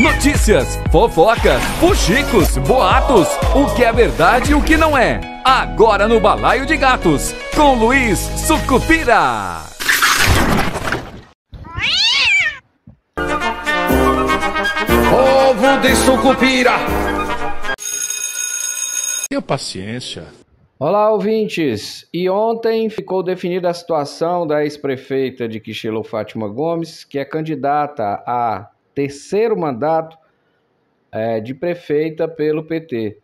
Notícias, fofocas, fuxicos, boatos, o que é verdade e o que não é. Agora no Balaio de Gatos, com Luiz Sucupira. Povo de Sucupira. Tenha paciência. Olá, ouvintes! E ontem ficou definida a situação da ex-prefeita de Quixilô Fátima Gomes, que é candidata a terceiro mandato é, de prefeita pelo PT.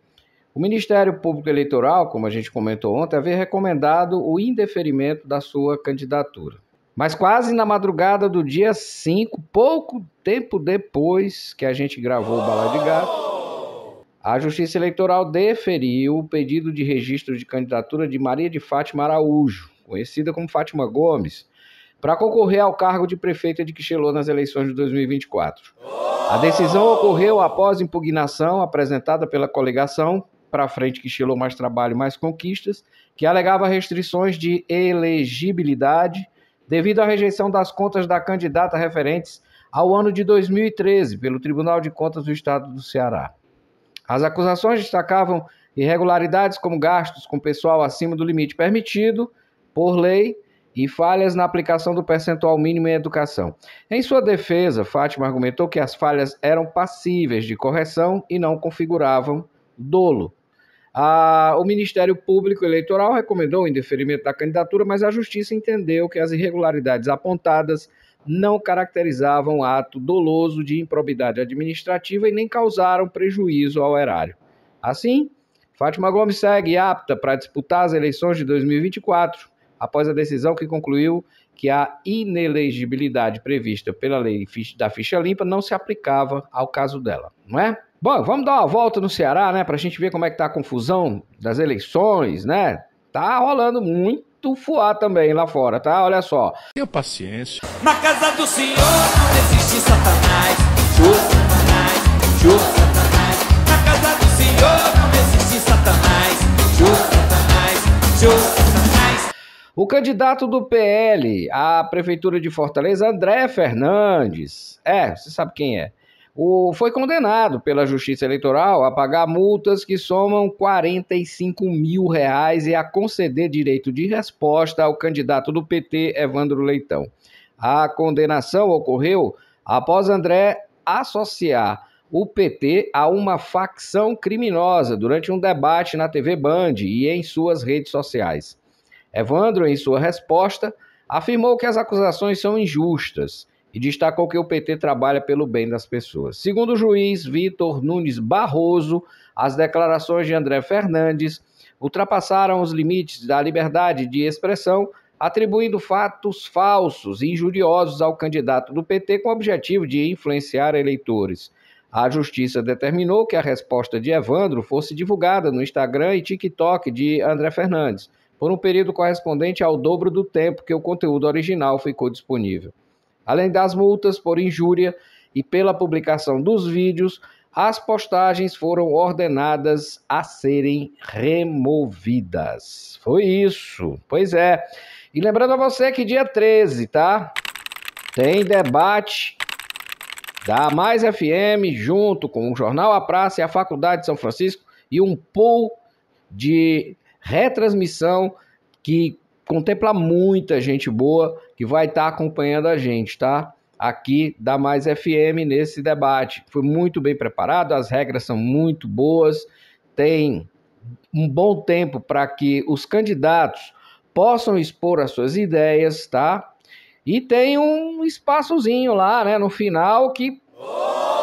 O Ministério Público Eleitoral, como a gente comentou ontem, havia recomendado o indeferimento da sua candidatura. Mas quase na madrugada do dia 5, pouco tempo depois que a gente gravou o Bala de Gato, a Justiça Eleitoral deferiu o pedido de registro de candidatura de Maria de Fátima Araújo, conhecida como Fátima Gomes, para concorrer ao cargo de prefeita de Quixelô nas eleições de 2024. A decisão ocorreu após impugnação apresentada pela coligação para frente Quixelô Mais Trabalho Mais Conquistas, que alegava restrições de elegibilidade devido à rejeição das contas da candidata referentes ao ano de 2013 pelo Tribunal de Contas do Estado do Ceará. As acusações destacavam irregularidades como gastos com pessoal acima do limite permitido por lei e falhas na aplicação do percentual mínimo em educação. Em sua defesa, Fátima argumentou que as falhas eram passíveis de correção e não configuravam dolo. Ah, o Ministério Público Eleitoral recomendou o indeferimento da candidatura, mas a Justiça entendeu que as irregularidades apontadas não caracterizavam ato doloso de improbidade administrativa e nem causaram prejuízo ao erário. Assim, Fátima Gomes segue apta para disputar as eleições de 2024 após a decisão que concluiu que a inelegibilidade prevista pela lei da ficha limpa não se aplicava ao caso dela, não é? Bom, vamos dar uma volta no Ceará, né, para a gente ver como é que tá a confusão das eleições, né? Tá rolando muito fuá também lá fora, tá? Olha só. Tenha paciência. Na casa do Senhor não existe Satanás. Show Satanás, show Satanás. Na casa do Senhor não existe Satanás. Show Satanás, show Satanás. O candidato do PL à Prefeitura de Fortaleza, André Fernandes, é, você sabe quem é, o, foi condenado pela Justiça Eleitoral a pagar multas que somam 45 mil reais e a conceder direito de resposta ao candidato do PT, Evandro Leitão. A condenação ocorreu após André associar o PT a uma facção criminosa durante um debate na TV Band e em suas redes sociais. Evandro, em sua resposta, afirmou que as acusações são injustas e destacou que o PT trabalha pelo bem das pessoas. Segundo o juiz Vitor Nunes Barroso, as declarações de André Fernandes ultrapassaram os limites da liberdade de expressão, atribuindo fatos falsos e injuriosos ao candidato do PT com o objetivo de influenciar eleitores. A justiça determinou que a resposta de Evandro fosse divulgada no Instagram e TikTok de André Fernandes por um período correspondente ao dobro do tempo que o conteúdo original ficou disponível. Além das multas por injúria e pela publicação dos vídeos, as postagens foram ordenadas a serem removidas. Foi isso. Pois é. E lembrando a você que dia 13, tá? Tem debate da Mais FM junto com o Jornal A Praça e a Faculdade de São Francisco e um pool de retransmissão que contempla muita gente boa que vai estar tá acompanhando a gente, tá? Aqui da Mais FM nesse debate. Foi muito bem preparado, as regras são muito boas, tem um bom tempo para que os candidatos possam expor as suas ideias, tá? E tem um espaçozinho lá, né, no final que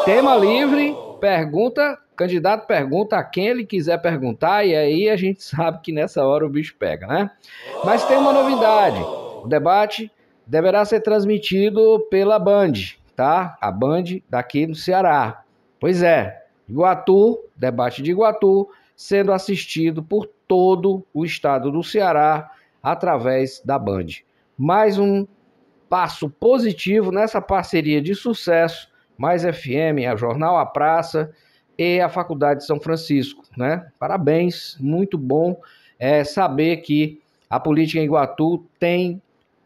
tema livre pergunta, candidato pergunta a quem ele quiser perguntar, e aí a gente sabe que nessa hora o bicho pega, né? Mas tem uma novidade: o debate deverá ser transmitido pela Band, tá? A Band daqui no Ceará. Pois é, Iguatu, debate de Iguatu, sendo assistido por todo o estado do Ceará através da Band. Mais um passo positivo nessa parceria de sucesso mais FM, a Jornal A Praça e a Faculdade de São Francisco, né? Parabéns, muito bom é, saber que a política em Iguatu tem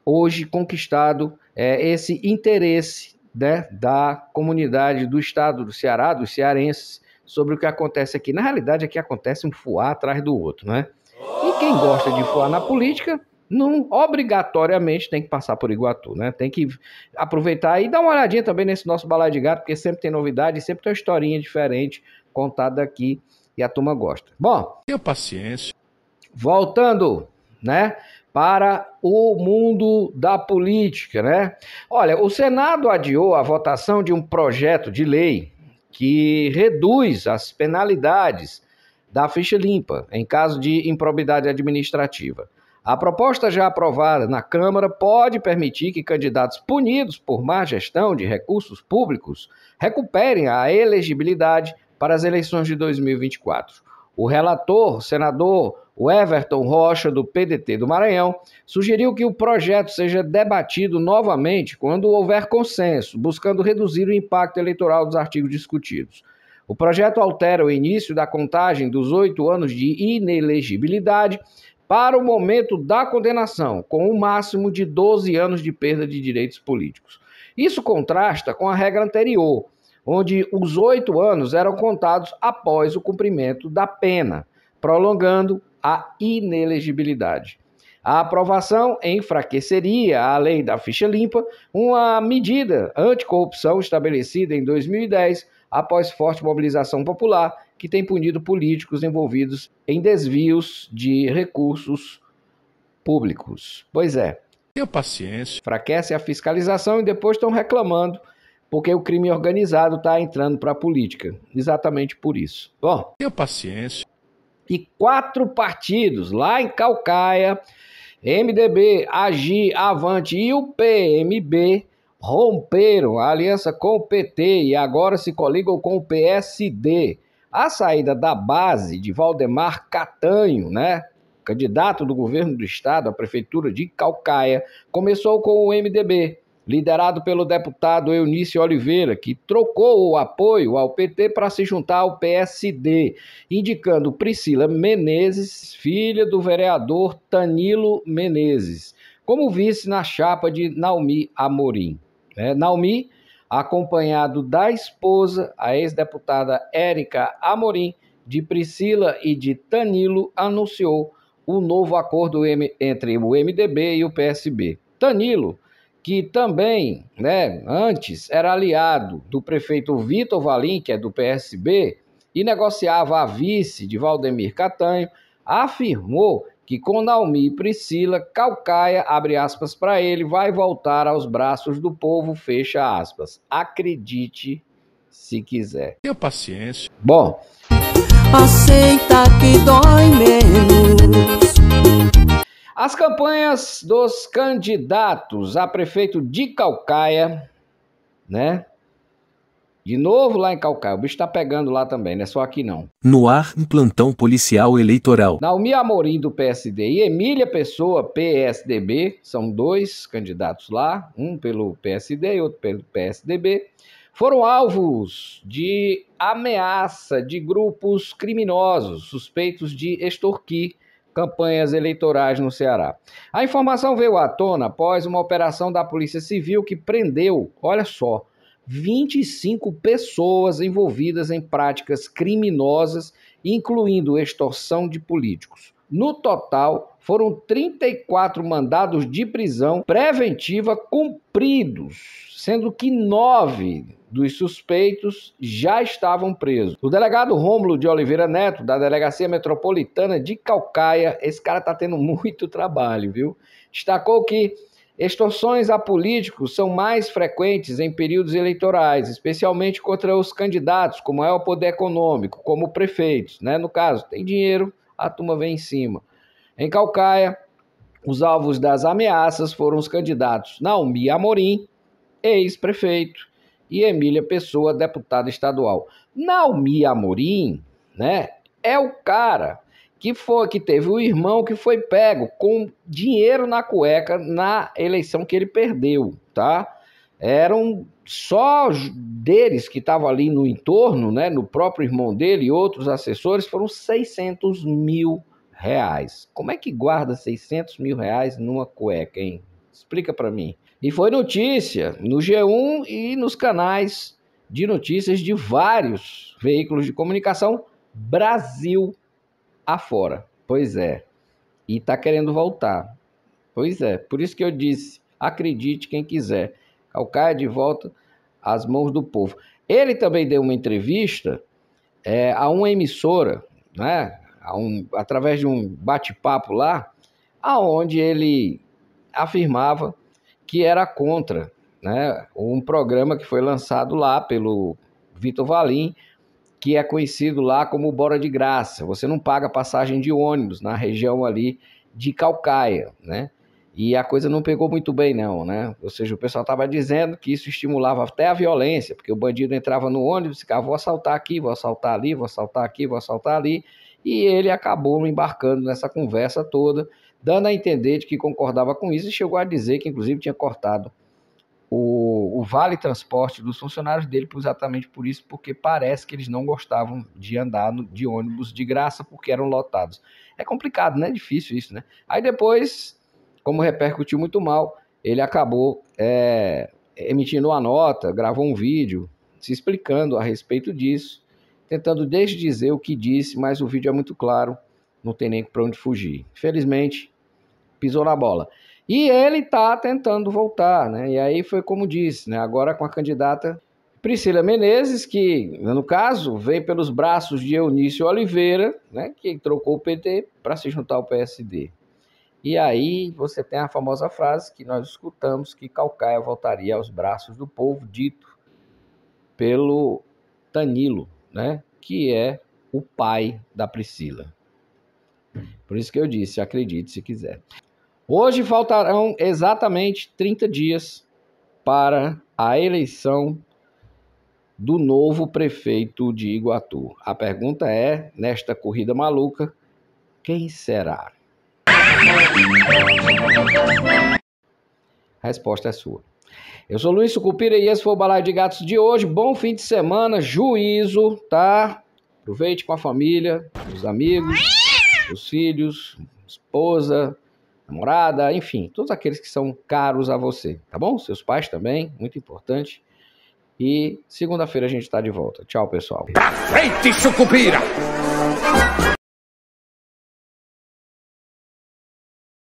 hoje conquistado é, esse interesse né, da comunidade do estado do Ceará, dos cearenses, sobre o que acontece aqui. Na realidade, aqui acontece um fuá atrás do outro, né? E quem gosta de fuar na política não obrigatoriamente tem que passar por Iguatu, né? Tem que aproveitar e dar uma olhadinha também nesse nosso balai de gato, porque sempre tem novidade, sempre tem uma historinha diferente contada aqui e a turma gosta. Bom, tenha paciência. Voltando, né? Para o mundo da política, né? Olha, o Senado adiou a votação de um projeto de lei que reduz as penalidades da ficha limpa em caso de improbidade administrativa. A proposta já aprovada na Câmara pode permitir que candidatos punidos por má gestão de recursos públicos recuperem a elegibilidade para as eleições de 2024. O relator, senador Everton Rocha, do PDT do Maranhão, sugeriu que o projeto seja debatido novamente quando houver consenso, buscando reduzir o impacto eleitoral dos artigos discutidos. O projeto altera o início da contagem dos oito anos de inelegibilidade para o momento da condenação, com o um máximo de 12 anos de perda de direitos políticos. Isso contrasta com a regra anterior, onde os oito anos eram contados após o cumprimento da pena, prolongando a inelegibilidade. A aprovação enfraqueceria a lei da ficha limpa, uma medida anticorrupção estabelecida em 2010 após forte mobilização popular que tem punido políticos envolvidos em desvios de recursos públicos. Pois é. Tenha paciência. Fraquece a fiscalização e depois estão reclamando porque o crime organizado está entrando para a política. Exatamente por isso. Bom. Tenha paciência. E quatro partidos lá em Calcaia, MDB, Agir, Avante e o PMB romperam a aliança com o PT e agora se coligam com o PSD a saída da base de Valdemar Catanho, né, candidato do governo do estado à prefeitura de Calcaia, começou com o MDB, liderado pelo deputado Eunício Oliveira, que trocou o apoio ao PT para se juntar ao PSD, indicando Priscila Menezes, filha do vereador Tanilo Menezes, como vice na chapa de Naomi Amorim. É, Naomi acompanhado da esposa, a ex-deputada Érica Amorim, de Priscila e de Tanilo, anunciou o novo acordo entre o MDB e o PSB. Tanilo, que também, né, antes era aliado do prefeito Vitor Valim, que é do PSB, e negociava a vice de Valdemir Catanho, afirmou que com Naomi e Priscila, Calcaia, abre aspas para ele, vai voltar aos braços do povo, fecha aspas. Acredite se quiser. Tenha paciência. Bom. Aceita que dói menos. As campanhas dos candidatos a prefeito de Calcaia, né? De novo lá em Calcaia. O bicho tá pegando lá também, não é só aqui não. No ar, um plantão policial eleitoral. Naomi Amorim, do PSD, e Emília Pessoa, PSDB, são dois candidatos lá, um pelo PSD e outro pelo PSDB, foram alvos de ameaça de grupos criminosos suspeitos de extorquir campanhas eleitorais no Ceará. A informação veio à tona após uma operação da Polícia Civil que prendeu, olha só, 25 pessoas envolvidas em práticas criminosas, incluindo extorsão de políticos. No total, foram 34 mandados de prisão preventiva cumpridos, sendo que nove dos suspeitos já estavam presos. O delegado Rômulo de Oliveira Neto, da Delegacia Metropolitana de Calcaia, esse cara está tendo muito trabalho, viu? Destacou que Extorsões a políticos são mais frequentes em períodos eleitorais, especialmente contra os candidatos, como é o poder econômico, como prefeitos. Né? No caso, tem dinheiro, a turma vem em cima. Em Calcaia, os alvos das ameaças foram os candidatos Naomi Amorim, ex-prefeito, e Emília Pessoa, deputada estadual. Naomi Amorim né, é o cara que foi que teve o irmão que foi pego com dinheiro na cueca na eleição que ele perdeu, tá? Eram só deles que estavam ali no entorno, né? No próprio irmão dele e outros assessores foram 600 mil reais. Como é que guarda 600 mil reais numa cueca, hein? Explica para mim. E foi notícia no G1 e nos canais de notícias de vários veículos de comunicação Brasil afora. Pois é. E está querendo voltar. Pois é. Por isso que eu disse: acredite quem quiser. Calcaia de volta às mãos do povo. Ele também deu uma entrevista é, a uma emissora, né? Um, através de um bate-papo lá, aonde ele afirmava que era contra né, um programa que foi lançado lá pelo Vitor Valim, que é conhecido lá como Bora de Graça. Você não paga passagem de ônibus na região ali de Calcaia, né? E a coisa não pegou muito bem, não, né? Ou seja, o pessoal estava dizendo que isso estimulava até a violência, porque o bandido entrava no ônibus, ficava, vou assaltar aqui, vou assaltar ali, vou assaltar aqui, vou assaltar ali, e ele acabou embarcando nessa conversa toda, dando a entender de que concordava com isso e chegou a dizer que, inclusive, tinha cortado o, o vale transporte dos funcionários dele exatamente por isso, porque parece que eles não gostavam de andar no, de ônibus de graça porque eram lotados. É complicado, né? É difícil isso, né? Aí depois, como repercutiu muito mal, ele acabou é, emitindo uma nota, gravou um vídeo se explicando a respeito disso, tentando desdizer o que disse, mas o vídeo é muito claro, não tem nem para onde fugir. Infelizmente, pisou na bola. E ele está tentando voltar, né? E aí foi como disse, né? Agora com a candidata Priscila Menezes, que no caso vem pelos braços de Eunício Oliveira, né? Que trocou o PT para se juntar ao PSD. E aí você tem a famosa frase que nós escutamos que Calcaia voltaria aos braços do povo, dito pelo Danilo, né? Que é o pai da Priscila. Por isso que eu disse, acredite se quiser. Hoje faltarão exatamente 30 dias para a eleição do novo prefeito de Iguatu. A pergunta é, nesta corrida maluca, quem será? A resposta é sua. Eu sou Luiz Sucupira e esse foi o Balaio de Gatos de hoje. Bom fim de semana, juízo, tá? Aproveite com a família, os amigos, os filhos, esposa, namorada, enfim, todos aqueles que são caros a você, tá bom? Seus pais também, muito importante. E segunda-feira a gente está de volta. Tchau, pessoal. Pra frente, sucupira!